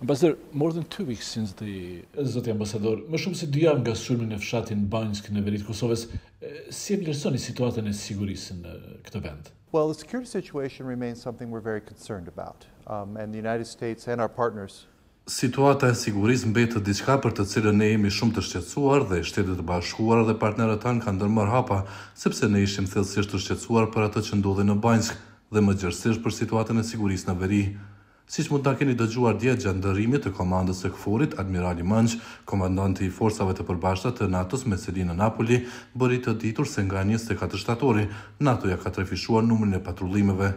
Ambasador, more than two weeks since the... Zotë ambasador, më shumë se dy jam nga sulmin në fshatin Banjsk në veritë Kosovës, si e vlerësoni situatën e sigurisë në këtë vend? Well, the security situation remains something we're very concerned about. Um, and the United States and our partners Situata e sigurisë mbetet diçka për të cilën ne jemi shumë të shqetësuar dhe Shtetet e Bashkuara dhe partnerët tanë kanë ndërmarr hapa sepse ne ishim thellësisht të shqetësuar për atë që ndodhi në Banjsk dhe më gjerësisht për situatën e sigurisë në veri. Si që mund të keni dëgjuar dje gjendërimit të komandës të këforit, Admirali Mënq, komandanti i forcave të përbashtat të NATO-s me Selina në Napoli, bëri të ditur se nga 24 shtatori, NATO-ja ka trefishua refishuar e patrullimeve.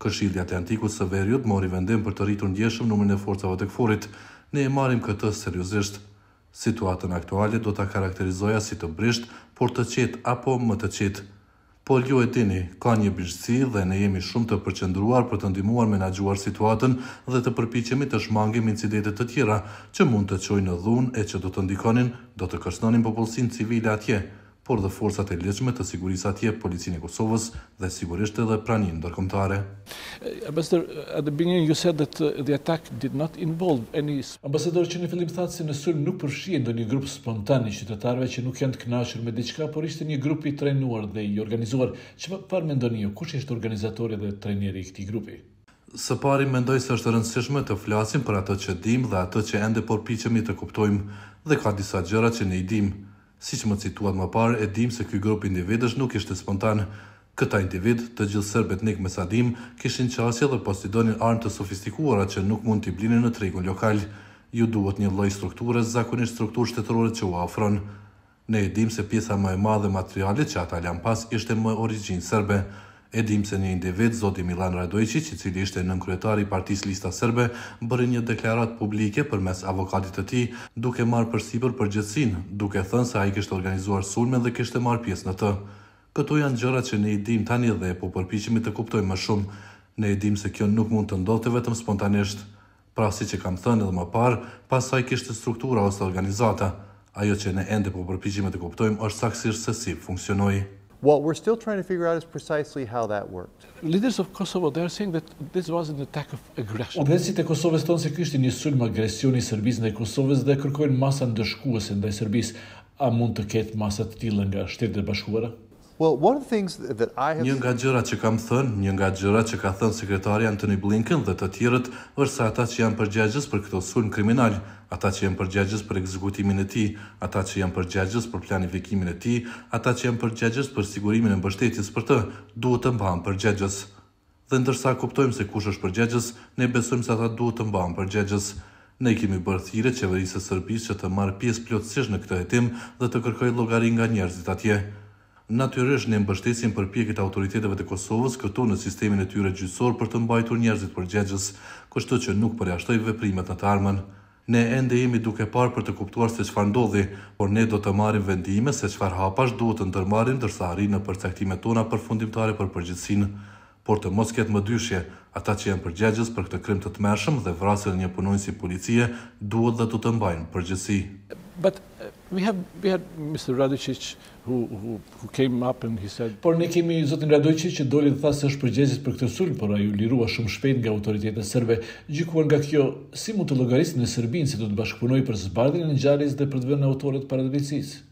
Këshilja Atlantikut së verjut mori vendim për të rritur ndjeshëm numërin e forcave të këforit. Ne e marim këtë seriosisht. Situatën aktuale do të karakterizoja si të brisht, por të qetë apo më të qetë. Po ju e dini, ka një bishësi dhe ne jemi shumë të përqendruar për të ndimuar me situatën dhe të përpichemi të shmangim incidentet të tjera që mund të qojnë në dhun e që do të ndikonin, do të kërsnonin popullësin civile atje, por dhe forcat e leqme të sigurisë atje, policinë e Kosovës dhe sigurisht edhe praninë ndërkombëtare. Eh, ambassador, at the beginning you said that the attack did not involve any... Ambassador, që në fillim thatë se në sëllë nuk përshien do një grupë spontani qytetarve që nuk janë të knashur me diçka, por ishte një grup i trenuar dhe i organizuar. Që par me ju, kush ishte organizatori dhe trenjeri i këti grupi? Së pari mendoj se është rëndësishme të flasim për ato që dim dhe ato që ende përpiqemi të kuptojmë dhe ka disa gjëra që ne i Si që më cituat më parë, e dim se ky grup individësh nuk ishte spontan. Këta individ, të gjithë sërbet nik me sadim, kishin qasje dhe posidonin armë të sofistikuara që nuk mund t'i blinin në tregun lokal. Ju duhet një loj strukturës, zakonisht strukturë shtetërore që u afron. Ne e dim se pjesa më e madhe materialit që ata lëm pas ishte më origjin sërbe. E dim se një individ, Zoti Milan Radojqic, i cili ishte nën kryetari i partis lista serbe, bërë një deklarat publike për mes avokatit të ti, duke marë për sipër për gjithsin, duke thënë se a i kështë organizuar sulme dhe kështë marë pjesë në të. Këto janë gjëra që ne i dim tani dhe po përpishimi të kuptojmë më shumë. Ne i dim se kjo nuk mund të ndodhë vetëm spontanisht. Pra si që kam thënë edhe më parë, i kështë struktura ose organizata. Ajo që ne ende po përpishimi të kuptojmë është se si What we're still trying to figure out is precisely how that worked. Leaders of Kosovo, they're saying that this was an attack of aggression. se një sulm agresioni Kosovës dhe kërkojnë masa ndëshkuese ndaj A mund të ketë masa të nga Shtetet Bashkuara? Well, one of the things that I have Një nga gjërat që kam thënë, një nga gjërat që ka thënë sekretari Anthony Blinken dhe të tjerët, është se ata që janë përgjegjës për këto sulm kriminal, ata që janë përgjegjës për ekzekutimin e tij, ata që janë përgjegjës për planifikimin e tij, ata që janë përgjegjës për sigurimin e mbështetjes për të, duhet të mbahen përgjegjës. Dhe ndërsa kuptojmë se kush është përgjegjës, ne besojmë se ata duhet të mbahen përgjegjës. Ne kemi bërë thirrje çeverisë së Serbisë që të marr pjesë plotësisht në këtë hetim dhe të kërkojë llogari nga njerëzit atje natyrisht ne mbështesim përpjekjet e autoriteteve të Kosovës këtu në sistemin e tyre gjyqësor për të mbajtur njerëzit përgjegjës, kështu që nuk përjashtoj veprimet në të armën. Ne ende jemi duke parë për të kuptuar se çfarë ndodhi, por ne do të marrim vendime se çfarë hapash duhet të ndërmarrim ndërsa arri në përcaktimet tona përfundimtare për përgjithësinë. Por të mos ketë më dyshje, ata që janë përgjegjës për këtë krim të tmerrshëm dhe vrasjen e një punonjësi policie duhet dhe të të mbajnë përgjegjësi. We have we had Mr. Radicic who who who came up and he said Por ne kemi zotin Radicic që doli të thasë se është përgjegjës për këtë sulm, por ai u lirua shumë shpejt nga autoritetet serbe. Gjikuar nga kjo, si mund të llogarisë në Serbinë se do të bashkëpunoj për zbardhjen e ngjarjes dhe për të vënë autorët para drejtësisë?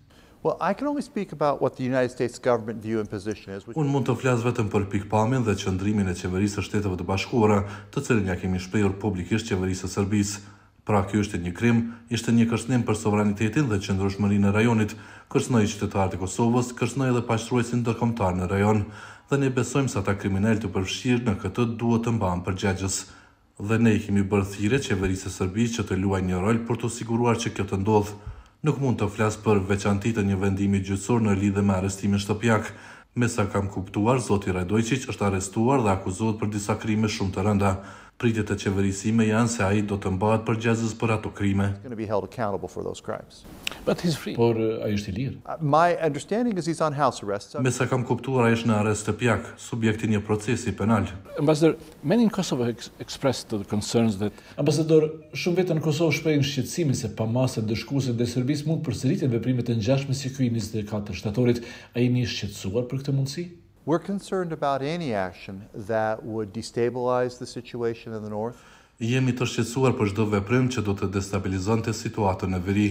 Well, I can only speak about what the United States government view and position is. Which... Un mund të flas vetëm për pikpamjen dhe qëndrimin e qeverisë së Shteteve të Bashkuara, të cilën ja kemi shprehur publikisht qeverisë së Serbisë. Pra kjo është një krim, ishte një kërsnim për sovranitetin dhe qëndrushmërinë e rajonit, kërsnoj qytetarët e Kosovës, kërsnoj edhe pashruesin dërkomtar në rajon, dhe ne besojmë sa ta kriminell të përfshirë në këtë duhet të mbam për gjegjës. Dhe ne i kemi bërë thire qeverisë e Sërbi që të luaj një rol për të siguruar që kjo të ndodhë. Nuk mund të flasë për veçantit e një vendimi gjithësor në lidhe me arestimin shtëpjak. Me sa kam kuptuar, Zoti Radojqic është arestuar dhe akuzot për disa krime shumë të rënda. Pritjet e qeverisime janë se ai do të mbahet për gjazës për ato krime. But free. Por uh, ai është i lirë. Uh, my understanding is he's on house arrest. Me sa kam kuptuar ai është në arrest të pjak, subjekt i një procesi penal. Ambassador, many in Kosovo have expressed the concerns that Ambassador, shumë vetë në Kosovë shprehin shqetësimin se pa masë dëshkuese dhe servis mund të përsëriten veprimet e ngjashme si ky 24 shtatorit, ai një është shqetësuar për këtë mundësi. We're concerned about any action that would destabilize the situation in the north. Jemi të shqetësuar për çdo veprim që do të destabilizonte situatën në veri.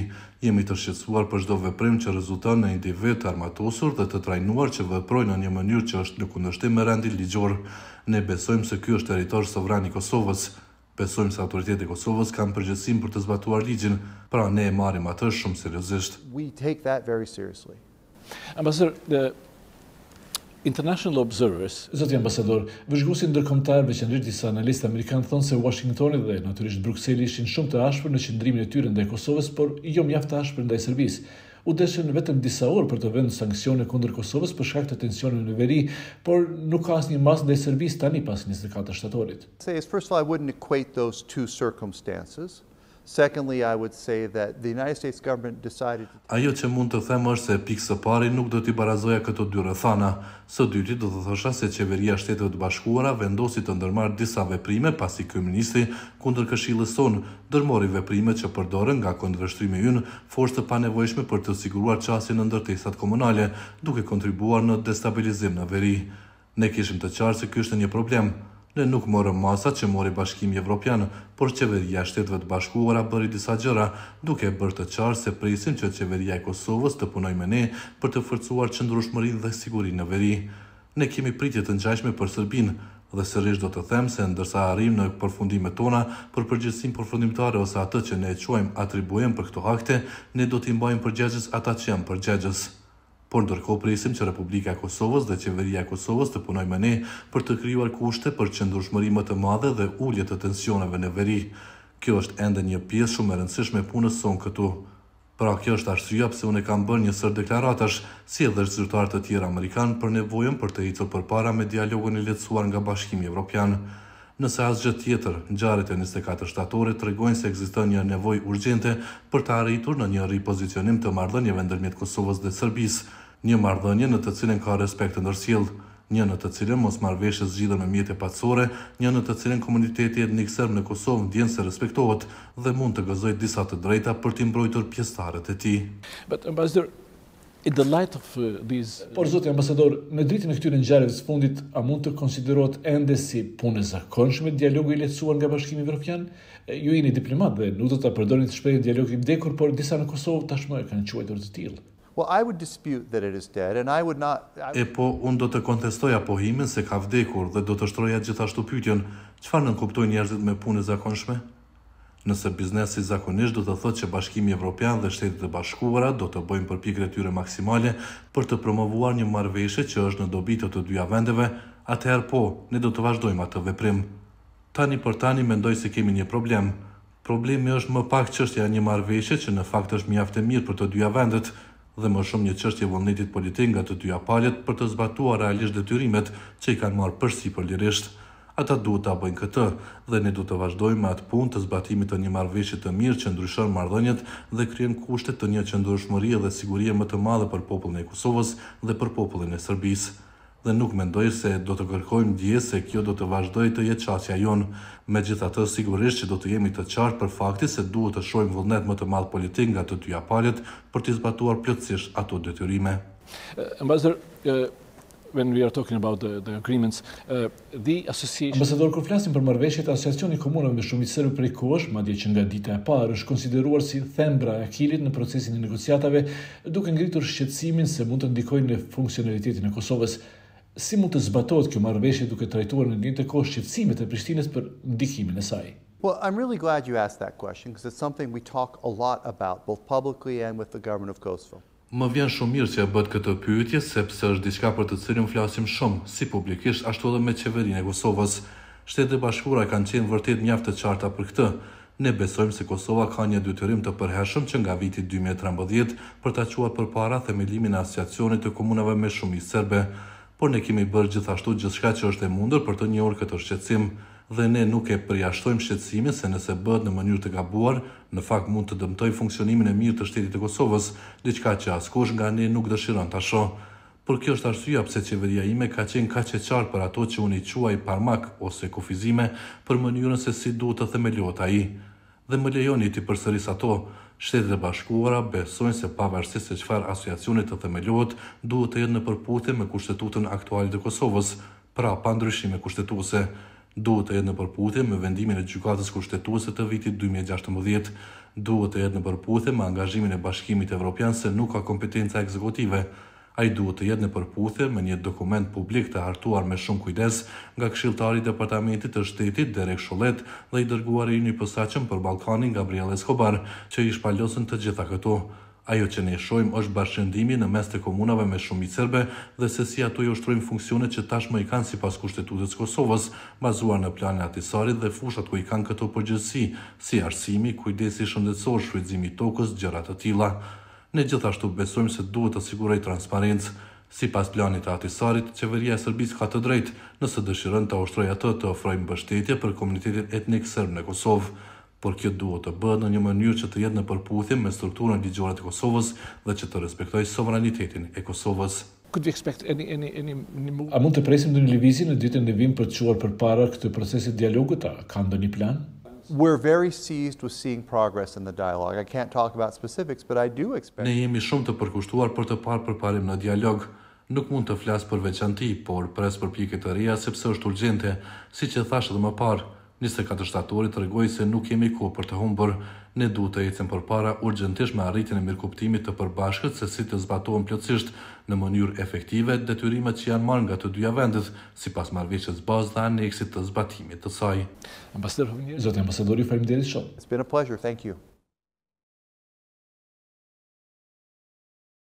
Jemi të shqetësuar për çdo veprim që rezulton në individ të armatosur dhe të trajnuar që veprojnë në një mënyrë që është në kundërshtim me rendin ligjor. Ne besojmë se ky është territor sovran i Kosovës. Besojmë se autoritetet e Kosovës kanë përgjegjësinë për të zbatuar ligjin, pra ne e marrim atë shumë seriozisht. We take that very seriously. Ambassador, the International Observers, zoti ambasador, vëzhguesi ndërkombëtar me qendrë disa analistë amerikanë thonë se Washingtoni dhe natyrisht Bruxelli ishin shumë të ashpër në qendrimin e tyre ndaj Kosovës, por jo mjaft të ashpër ndaj Serbisë. U deshën vetëm disa orë për të vendë sanksione kundër Kosovës për shkak të tensioneve në veri, por nuk ka asnjë mas ndaj Serbisë tani pas 24 shtatorit. Say, first of all, I wouldn't equate those two circumstances. Secondly, I would say that the United States government decided Ajo që mund të them është se pikë së pari nuk do t'i barazoja këto dy rëthana. Së dyti do të thësha se qeveria shtetëve të bashkuara vendosi të ndërmarë disa veprime pasi këministri kundër këshilës sonë dërmori veprime që përdore nga këndërështrimi yn forës të panevojshme për të siguruar qasin në ndërtesat komunale, duke kontribuar në destabilizim në veri. Ne kishim të qarë se kështë një problem. Ne nuk morëm masa që mori bashkimi evropian, por qeveria shtetëve të bashkuara bëri disa gjëra, duke bërë të qarë se prisin që qeveria e Kosovës të punoj me ne për të forcuar qëndrueshmërinë dhe sigurinë në veri. Ne kemi pritje të ngjashme për Serbinë, dhe sërish do të them se ndërsa arrim në përfundimet tona për përgjithsim përfundimtare ose atë që ne e quajmë atribuem për këto hakte, ne do t'i mbajmë përgjegjës ata që janë përgjegjës por ndërkohë presim që Republika e Kosovës dhe qeveria e Kosovës të punoj me ne për të krijuar kushte për qëndrueshmëri më të madhe dhe ulje të tensioneve në veri. Kjo është ende një pjesë shumë e rëndësishme e punës sonë këtu. Pra kjo është arsyeja pse unë kam bërë një sër deklaratash si edhe zyrtar të tjerë amerikan për nevojën për të ecur përpara me dialogun e lehtësuar nga Bashkimi Evropian. Nëse asgjë tjetër, ngjarjet e 24 shtatorit tregojnë se ekziston një nevojë urgjente për të arritur në një ripozicionim të marrëdhënieve ndërmjet Kosovës dhe Serbisë, një marrëdhënie në të cilën ka respekt të ndërsjellë, një në të cilën mos marrveshje zgjidhen me mjete patsore, një në të cilën komuniteti etnik serb në Kosovë ndjen se respektohet dhe mund të gëzojë disa të drejta për të mbrojtur pjesëtarët e tij. But ambassador in the light of uh, these uh, Por zoti ambasador, në dritën e këtyre ngjarjeve së fundit, a mund të konsiderohet ende si punë e zakonshme dialogu i lehtësuar nga Bashkimi Evropian? Ju jeni diplomat dhe do ta përdorni të shpejtë dialogin i vdekur, por disa në Kosovë tashmë e kanë quajtur të tillë. Well, I would dispute that it is dead and I would not E po un do të kontestoj apo se ka vdekur dhe do të shtroja gjithashtu pyetjen, çfarë nën kuptojnë njerëzit me punë zakonshme? Nëse biznesi zakonisht do të thotë që Bashkimi Evropian dhe Shtetet e Bashkuara do të bëjnë përpjekje tyre maksimale për të promovuar një marrëveshje që është në dobi të të dyja vendeve, atëherë po, ne do të vazhdojmë atë veprim. Tani për tani mendoj se kemi një problem. Problemi është më pak çështja e një marrëveshje që në fakt është mjaft e mirë për të dyja vendet, dhe më shumë një qështje vëndetit politik nga të dyja palet për të zbatua realisht detyrimet që i kanë marë përsi për lirisht. Ata duhet të abojnë këtë dhe ne duhet të vazhdojmë atë pun të zbatimit të një marveshit të mirë që ndryshon mardhënjet dhe kryen kushtet të një që ndryshmërie dhe sigurie më të madhe për popullën e Kosovës dhe për popullën e Sërbisë dhe nuk mendoj se do të kërkojmë dje se kjo do të vazhdoj të jetë qasja jonë. Me gjitha të sigurisht që do të jemi të qartë për fakti se duhet të shojmë vëllnet më të malë politik nga të tyja palit për të zbatuar plëtsisht ato detyrime. Eh, Ambasador, eh, when we are talking about the agreements, eh, the association... Ambasador, kër flasim për mërveshjet, asociacioni komunëm me shumicësërë për i kosh, ma dje që nga dita e parë, është konsideruar si thembra e kilit në procesin e negociatave, duke ngritur shqetsimin se mund të ndikojnë në funksionalitetin e Kosovës si mund të zbatohet kjo marrëveshje duke trajtuar në një të kohë shqetësimet e Prishtinës për ndikimin e saj? Well, I'm really glad you asked that question because it's something we talk a lot about both publicly and with the government of Kosovo. Më vjen shumë mirë që e bët këtë pyetje sepse është diçka për të cilën flasim shumë, si publikisht ashtu edhe me qeverinë e Kosovës. Shtetet Bashkuara kanë qenë vërtet mjaft të qarta për këtë. Ne besojmë se Kosova ka një detyrim të përhershëm që nga viti 2013 për ta çuar përpara themelimin e asociacionit të komunave me shumicë serbe por ne kemi bërë gjithashtu gjithçka që është e mundur për të orë këtë shqecim, dhe ne nuk e përjashtojmë shqetësimin se nëse bëhet në mënyrë të gabuar, në fakt mund të dëmtojë funksionimin e mirë të shtetit të Kosovës, diçka që askush nga ne nuk dëshiron ta asho. Por kjo është arsyeja pse qeveria ime ka qenë kaq e për ato që unë i quaj parmak ose kufizime për mënyrën se si duhet të a ai dhe më lejoni të përsëris ato. Shtetet e Bashkuara besojnë se pavarësisht se çfarë asociacioni të themelohet, duhet të jetë në përputhje me kushtetutën aktuale të Kosovës, pra pa ndryshime kushtetuese. Duhet të jetë në përputhje me vendimin e gjykatës kushtetuese të vitit 2016. Duhet të jetë në përputhje me angazhimin e Bashkimit Evropian se nuk ka kompetenca ekzekutive a i duhet të jetë në përputhe me një dokument publik të hartuar me shumë kujdes nga kshiltari Departamentit të Shtetit, Derek Sholet, dhe i dërguar e një pësachem për Balkanin, Gabriel Escobar, që i shpallosën të gjitha këto. Ajo që ne shojmë është bashkëndimi në mes të komunave me shumë i cerbe dhe se si ato i ushtrojmë funksione që tashmë i kanë si pas kushtetutës Kosovës, bazuar në planin atisarit dhe fushat ku i kanë këto përgjësi, si arsimi, kujdesi shëndetësor, shvizimi tokës, gjërat të tila. Ne gjithashtu besojmë se duhet të siguroj transparencë si pas planit të atisarit, qeveria e Sërbis ka të drejt nëse dëshirën të ushtroj atë të ofrojmë bështetje për komunitetin etnik sërbë në Kosovë, por kjo duhet të bëhë në një mënyrë që të jetë në përputhje me strukturën ligjore të Kosovës dhe që të respektoj sovranitetin e Kosovës. A mund të presim në një levizi në ditën e vim për të quar për para këtë proceset dialogu ta? Ka ndo një plan? We're very Ne jemi shumë të përkushtuar për të parë përparim në dialog. Nuk mund të flas për veçanti, por pres përpjekje të reja sepse është urgjente, siç e thash edhe më parë. Nisë katër shtatorit tregoi se nuk kemi kohë për të humbur, ne duhet të ecim përpara urgjentisht me arritjen e mirëkuptimit të përbashkët se si të zbatojmë plotësisht në mënyrë efektive detyrimet që janë marrë nga të dyja vendet sipas marrëveshjes bazë dhe aneksit të zbatimit të saj. Ambasador zoti ambasadori, faleminderit shumë. It's been a pleasure. Thank you.